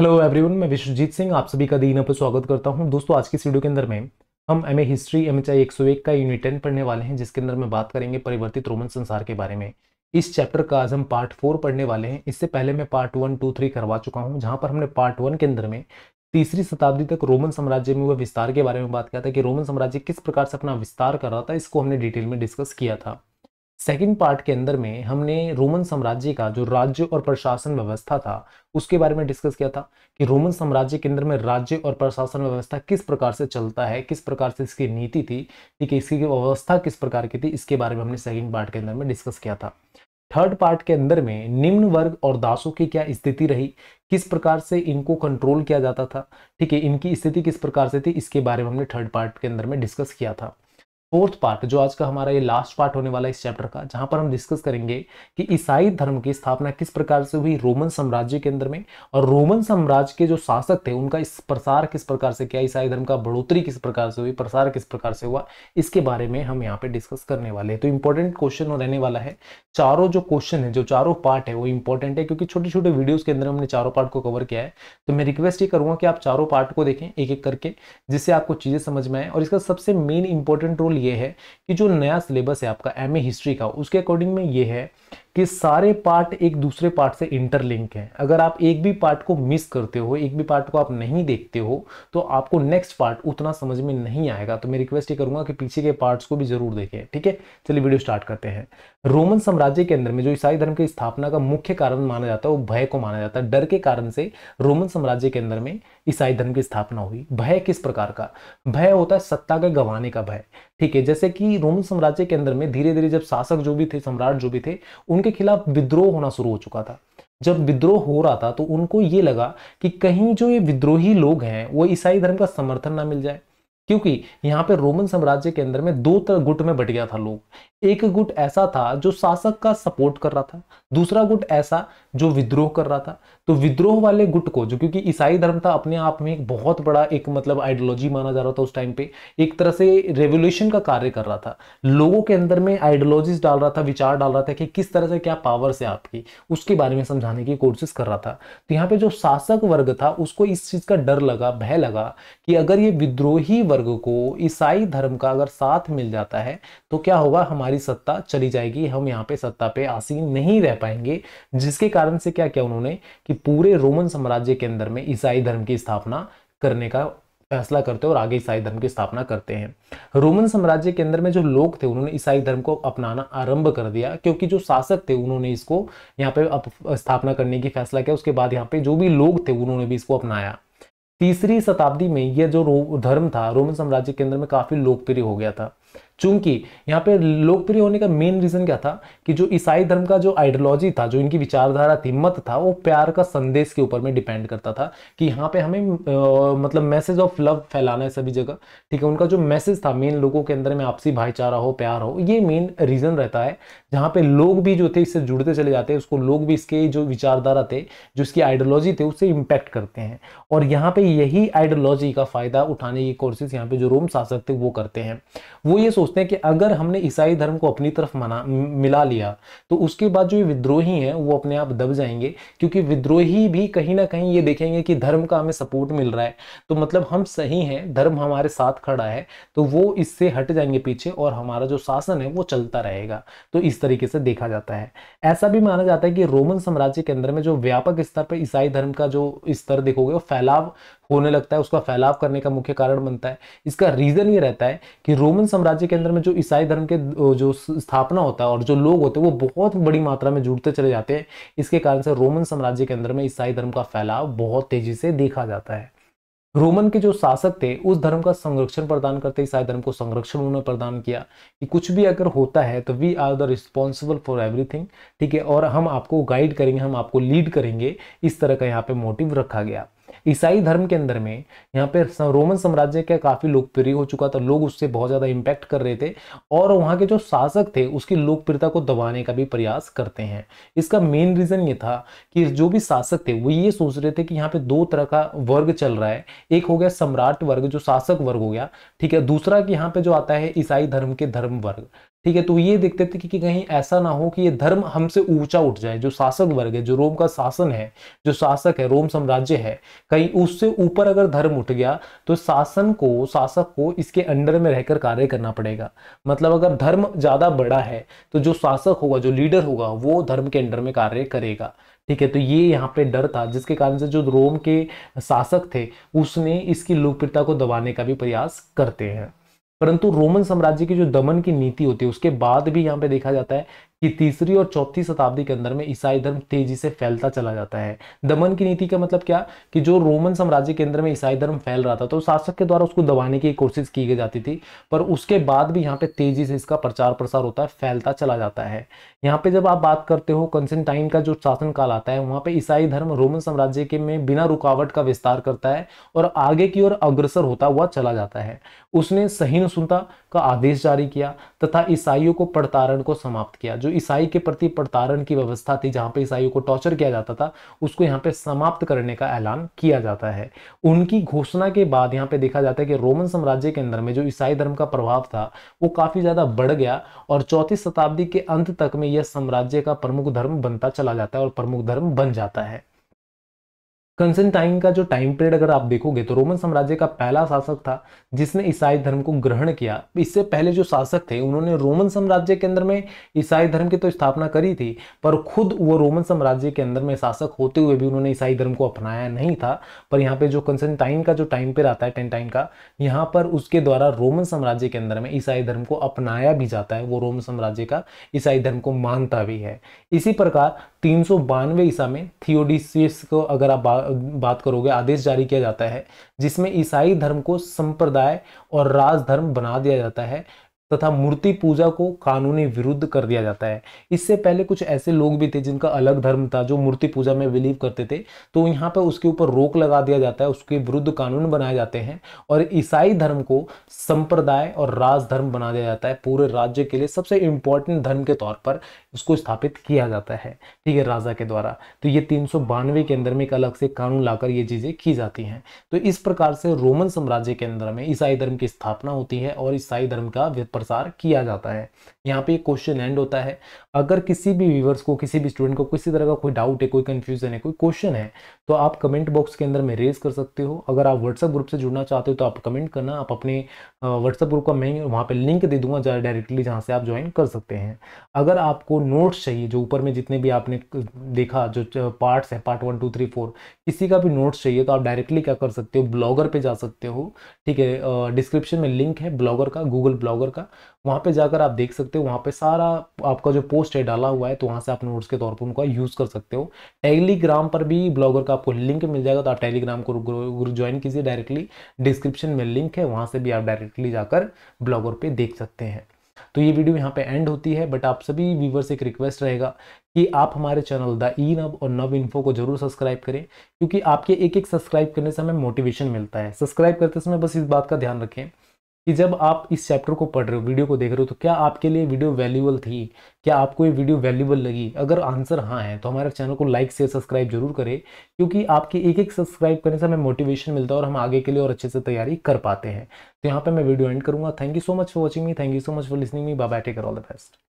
hello everyone मैं विश्वजीत सिंह आप सभी का दीना पर स्वागत करता हूं दोस्तों आज की वीडियो के अंदर में हम M A history M H I एक सौ एक का यूनिट टेन पढ़ने वाले हैं जिसके अंदर मैं बात करेंगे परिवर्तित रोमन संसार के बारे में इस चैप्टर का आज हम पार्ट फोर पढ़ने वाले हैं इससे पहले मैं पार्ट वन टू थ्री करवा चुका हूँ जहाँ पर हमने पार्ट वन के अंदर में तीसरी शताब्दी तक रोमन साम्राज्य में हुए विस्तार के बारे में बात किया था कि रोमन साम्राज्य किस प्रकार से अपना विस्तार कर रहा था इसको हमने डिटेल में डिस्कस किया था सेकेंड पार्ट के अंदर में हमने रोमन साम्राज्य का जो राज्य और प्रशासन व्यवस्था था उसके बारे में डिस्कस किया था कि रोमन साम्राज्य के अंदर में राज्य और प्रशासन व्यवस्था किस प्रकार से चलता है किस प्रकार से इसकी नीति थी ठीक है इसकी व्यवस्था किस प्रकार की थी इसके बारे में हमने सेकेंड पार्ट के अंदर में डिस्कस किया था थर्ड पार्ट के अंदर में निम्न वर्ग और दासों की क्या स्थिति रही किस प्रकार से इनको कंट्रोल किया जाता था ठीक है इनकी स्थिति किस प्रकार से थी इसके बारे में हमने थर्ड पार्ट के अंदर में डिस्कस किया था फोर्थ पार्ट जो आज का हमारा ये लास्ट पार्ट होने वाला है इस चैप्टर का जहां पर हम डिस्कस करेंगे कि ईसाई धर्म की स्थापना किस प्रकार से हुई रोमन साम्राज्य के अंदर में और रोमन साम्राज्य के जो शासक थे उनका इस प्रसार किस प्रकार से किया ईसाई धर्म का बढ़ोतरी किस प्रकार से हुई प्रसार किस प्रकार से हुआ इसके बारे में हम यहाँ पे डिस्कस करने वाले हैं तो इंपॉर्टेंट क्वेश्चन रहने वाला है चारों जो क्वेश्चन है जो चारों पार्ट है वो इंपॉर्टेंट है क्योंकि छोटे छोटे वीडियोज के अंदर हमने चारों पार्ट को कवर किया है तो मैं रिक्वेस्ट ये करूंगा कि आप चारों पार्ट को देखें एक एक करके जिससे आपको चीजें समझ में आए और इसका सबसे मेन इंपॉर्टेंट रोल ये है कि जो नया सिलेबस है आपका एम हिस्ट्री का उसके अकॉर्डिंग में ये है कि सारे पार्ट एक दूसरे पार्ट से इंटरलिंक हैं अगर आप एक भी पार्ट को मिस करते हो एक भी पार्ट को आप नहीं देखते हो तो आपको नेक्स्ट पार्ट उतना समझ में नहीं आएगा तो मैं रिक्वेस्ट ये करूंगा कि पीछे के पार्ट्स को भी जरूर देखें ठीक है चलिए वीडियो स्टार्ट करते हैं रोमन साम्राज्य के अंदर में जो ईसाई धर्म की स्थापना का मुख्य कारण माना जाता है वो भय को माना जाता है डर के कारण से रोमन साम्राज्य के अंदर में ईसाई धर्म की स्थापना हुई भय किस प्रकार का भय होता है सत्ता के गंवाने का भय ठीक है जैसे कि रोमन साम्राज्य के अंदर में धीरे धीरे जब शासक जो भी थे सम्राट जो भी थे उन उनके खिलाफ विद्रोह होना शुरू हो चुका था जब विद्रोह हो रहा था तो उनको ये लगा कि कहीं जो ये विद्रोही लोग हैं वो ईसाई धर्म का समर्थन ना मिल जाए क्योंकि यहाँ पे रोमन साम्राज्य के अंदर में दो तरह गुट में बट गया था लोग एक गुट ऐसा था जो शासक का सपोर्ट कर रहा था दूसरा गुट ऐसा जो विद्रोह कर रहा था तो विद्रोह वाले गुट को जो क्योंकि ईसाई धर्म था अपने आप में एक बहुत बड़ा एक मतलब आइडियोलॉजी माना जा रहा था उस टाइम पे एक तरह से रेवोल्यूशन का कार्य कर रहा था लोगों के अंदर में आइडियोलॉजीज डाल रहा था विचार डाल रहा था कि किस तरह से क्या पावर से आपकी उसके बारे में समझाने की कोशिश कर रहा था तो यहाँ पे जो शासक वर्ग था उसको इस चीज का डर लगा भय लगा कि अगर ये विद्रोही वर्ग को ईसाई धर्म का अगर साथ मिल जाता है तो क्या होगा हमारी सत्ता चली जाएगी हम यहाँ पे सत्ता पे आसीन नहीं रह पाएंगे जिसके कारण से क्या क्या उन्होंने कि पूरे रोमन साम्राज्य के अंदर में ईसाई धर्म की स्थापना करने का फैसला करते हैं और आगे ईसाई धर्म की स्थापना करते हैं रोमन साम्राज्य के अंदर में जो लोग थे उन्होंने ईसाई धर्म को अपनाना आरंभ कर दिया क्योंकि जो शासक थे उन्होंने इसको यहाँ पे स्थापना करने की फैसला किया उसके बाद यहाँ पे जो भी लोग थे उन्होंने भी इसको अपनाया तीसरी शताब्दी में यह जो धर्म था रोमन साम्राज्य के अंदर में काफी लोकप्रिय हो गया था चूंकि यहाँ पे लोकप्रिय होने का मेन रीज़न क्या था कि जो ईसाई धर्म का जो आइडियोलॉजी था जो इनकी विचारधारा थी मत था वो प्यार का संदेश के ऊपर में डिपेंड करता था कि यहाँ पे हमें आ, मतलब मैसेज ऑफ लव फैलाना है सभी जगह ठीक है उनका जो मैसेज था मेन लोगों के अंदर में आपसी भाईचारा हो प्यार हो ये मेन रीज़न रहता है जहाँ पे लोग भी जो थे इससे जुड़ते चले जाते हैं उसको लोग भी इसके जो विचारधारा थे जो इसकी आइडियोलॉजी थे उससे इम्पैक्ट करते हैं और यहाँ पे यही आइडियोलॉजी का फ़ायदा उठाने की कोशिश यहाँ पे जो रोम शासक थे वो करते हैं वो ये सोचते सोचते हैं कि अगर हमने ईसाई धर्म को अपनी तरफ मना मिला लिया तो उसके बाद जो ये विद्रोही हैं वो अपने आप दब जाएंगे क्योंकि विद्रोही भी कहीं ना कहीं ये देखेंगे कि धर्म का हमें सपोर्ट मिल रहा है तो मतलब हम सही हैं धर्म हमारे साथ खड़ा है तो वो इससे हट जाएंगे पीछे और हमारा जो शासन है वो चलता रहेगा तो इस तरीके से देखा जाता है ऐसा भी माना जाता है कि रोमन साम्राज्य के अंदर में जो व्यापक स्तर पर ईसाई धर्म का जो स्तर देखोगे वो फैलाव होने लगता है उसका फैलाव करने का मुख्य कारण बनता है इसका रीज़न ये रहता है कि रोमन साम्राज्य के अंदर में जो ईसाई धर्म के जो स्थापना होता है और जो लोग होते हैं वो बहुत बड़ी मात्रा में जुड़ते चले जाते हैं इसके कारण से रोमन साम्राज्य के अंदर में ईसाई धर्म का फैलाव बहुत तेजी से देखा जाता है रोमन के जो शासक थे उस धर्म का संरक्षण प्रदान करते ईसाई धर्म को संरक्षण उन्होंने प्रदान किया कि कुछ भी अगर होता है तो we are the responsible for everything ठीक है और हम आपको गाइड करेंगे हम आपको लीड करेंगे इस तरह का यहाँ पे मोटिव रखा गया ईसाई धर्म के अंदर में यहाँ पे रोमन साम्राज्य का काफ़ी लोकप्रिय हो चुका था लोग उससे बहुत ज़्यादा इम्पैक्ट कर रहे थे और वहाँ के जो शासक थे उसकी लोकप्रियता को दबाने का भी प्रयास करते हैं इसका मेन रीज़न ये था कि जो भी शासक थे वो ये सोच रहे थे कि यहाँ पे दो तरह का वर्ग चल रहा है एक हो गया सम्राट वर्ग जो शासक वर्ग हो गया ठीक है दूसरा कि यहाँ पे जो आता है ईसाई धर्म के धर्म वर्ग ठीक है तो ये देखते थे कि, कि कहीं ऐसा ना हो कि ये धर्म हमसे ऊंचा उठ जाए जो शासक वर्ग है जो रोम का शासन है जो शासक है रोम साम्राज्य है कहीं उससे ऊपर अगर धर्म उठ गया तो शासन को शासक को इसके अंडर में रहकर कार्य करना पड़ेगा मतलब अगर धर्म ज्यादा बड़ा है तो जो शासक होगा जो लीडर होगा वो धर्म के अंडर में कार्य करेगा ठीक है तो ये यहाँ पे डर था जिसके कारण से जो रोम के शासक थे उसने इसकी लोकप्रियता को दबाने का भी प्रयास करते हैं परंतु रोमन साम्राज्य की जो दमन की नीति होती है उसके बाद भी यहाँ पे देखा जाता है कि तीसरी और चौथी शताब्दी के अंदर में ईसाई धर्म तेजी से फैलता चला जाता है दमन की नीति का मतलब क्या कि जो रोमन साम्राज्य के अंदर में ईसाई धर्म फैल रहा था तो शासक के द्वारा उसको दबाने की कोशिश की गई जाती थी पर उसके बाद भी यहाँ पे तेजी से इसका प्रचार प्रसार होता है फैलता चला जाता है यहाँ पे जब आप बात करते हो कंसेंटाइन का जो शासन काल आता है वहां पर ईसाई धर्म रोमन साम्राज्य के में बिना रुकावट का विस्तार करता है और आगे की ओर अग्रसर होता हुआ चला जाता है उसने सहीन सुनता का आदेश जारी किया तथा ईसाइयों को प्रताड़न को समाप्त किया जो ईसाई के प्रति प्रताड़न की व्यवस्था थी जहां पे ईसाइयों को टॉर्चर किया जाता था उसको यहां पे समाप्त करने का ऐलान किया जाता है उनकी घोषणा के बाद यहाँ पे देखा जाता है कि रोमन साम्राज्य के अंदर में जो ईसाई धर्म का प्रभाव था वो काफ़ी ज़्यादा बढ़ गया और चौथी शताब्दी के अंत तक में यह साम्राज्य का प्रमुख धर्म बनता चला जाता है और प्रमुख धर्म बन जाता है कंसेंटाइन का जो टाइम पीरियड अगर आप देखोगे तो रोमन साम्राज्य का पहला शासक था जिसने ईसाई धर्म को ग्रहण किया इससे पहले जो शासक थे उन्होंने रोमन साम्राज्य के अंदर में ईसाई धर्म की तो स्थापना करी थी पर खुद वो रोमन साम्राज्य के अंदर में शासक होते हुए भी उन्होंने ईसाई धर्म को अपनाया नहीं था पर यहाँ पे जो कंसेंटाइन का जो टाइम पीरियड आता है टेंटाइन का यहाँ पर उसके द्वारा रोमन साम्राज्य के अंदर में ईसाई धर्म को अपनाया भी जाता है वो रोमन साम्राज्य का ईसाई धर्म को मानता भी है इसी प्रकार तीन सौ बानवे ईसा में थियोडिसियस को अगर आप बा, बात करोगे आदेश जारी किया जाता है जिसमें ईसाई धर्म को संप्रदाय और राजधर्म बना दिया जाता है तथा मूर्ति पूजा को कानूनी विरुद्ध कर दिया जाता है इससे पहले कुछ ऐसे लोग भी थे जिनका अलग धर्म था जो मूर्ति पूजा में बिलीव करते थे तो यहाँ पर उसके ऊपर रोक लगा दिया जाता है उसके विरुद्ध कानून बनाए जाते हैं और ईसाई धर्म को संप्रदाय और राजधर्म बना दिया जाता है पूरे राज्य के लिए सबसे इंपॉर्टेंट धर्म के तौर पर उसको स्थापित किया जाता है ठीक है राजा के द्वारा तो ये तीन के अंदर में एक अलग से कानून लाकर ये चीज़ें की जाती हैं तो इस प्रकार से रोमन साम्राज्य के अंदर में ईसाई धर्म की स्थापना होती है और ईसाई धर्म का प्रसार किया जाता है यहाँ पे क्वेश्चन एंड होता है अगर किसी भी व्यूवर्स को किसी भी स्टूडेंट को किसी तरह का कोई डाउट है कोई कन्फ्यूजन है कोई क्वेश्चन है तो आप कमेंट बॉक्स के अंदर में रेज कर सकते हो अगर आप व्हाट्सएप ग्रुप से जुड़ना चाहते हो तो आप कमेंट करना आप अपने व्हाट्सअप ग्रुप का मैं वहाँ पे लिंक दे दूंगा जहाँ डायरेक्टली जहाँ से आप ज्वाइन कर सकते हैं अगर आपको नोट्स चाहिए जो ऊपर में जितने भी आपने देखा जो पार्ट्स हैं part one two three four किसी का भी नोट्स चाहिए तो आप डायरेक्टली क्या कर सकते हो ब्लॉगर पे जा सकते हो ठीक है डिस्क्रिप्शन में लिंक है ब्लॉगर का गूगल ब्लॉगर का वहाँ पे जाकर आप देख सकते हो वहाँ पे सारा आपका जो पोस्ट है डाला हुआ है तो वहाँ से आप नोट्स के तौर पर उनका यूज़ कर सकते हो टेलीग्राम पर भी ब्लॉगर का आपको लिंक मिल जाएगा तो आप टेलीग्राम को ज्वाइन कीजिए डायरेक्टली डिस्क्रिप्शन में लिंक है वहाँ से भी आप डायरेक्टली जाकर ब्लॉगर पर देख सकते हैं तो ये वीडियो यहाँ पे एंड होती है बट आप सभी व्यूवर्स एक रिक्वेस्ट रहेगा कि आप हमारे चैनल द ई e नव और नव इन्फो को जरूर सब्सक्राइब करें क्योंकि आपके एक एक सब्सक्राइब करने से हमें मोटिवेशन मिलता है सब्सक्राइब करते समय बस इस बात का ध्यान रखें कि जब आप इस चैप्टर को पढ़ रहे हो वीडियो को देख रहे हो तो क्या आपके लिए वीडियो वैल्यूबल थी क्या आपको ये वीडियो वैल्यूबल लगी अगर आंसर हाँ है तो हमारे चैनल को लाइक से सब्सक्राइब जरूर करें क्योंकि आपके एक एक सब्सक्राइब करने से हमें मोटिवेशन मिलता है और हम आगे के लिए और अच्छे से तैयारी कर पाते हैं तो यहाँ पर मैं वीडियो एंड करूँगा thank you so much for watching me thank you so much for listening me bye take care all the best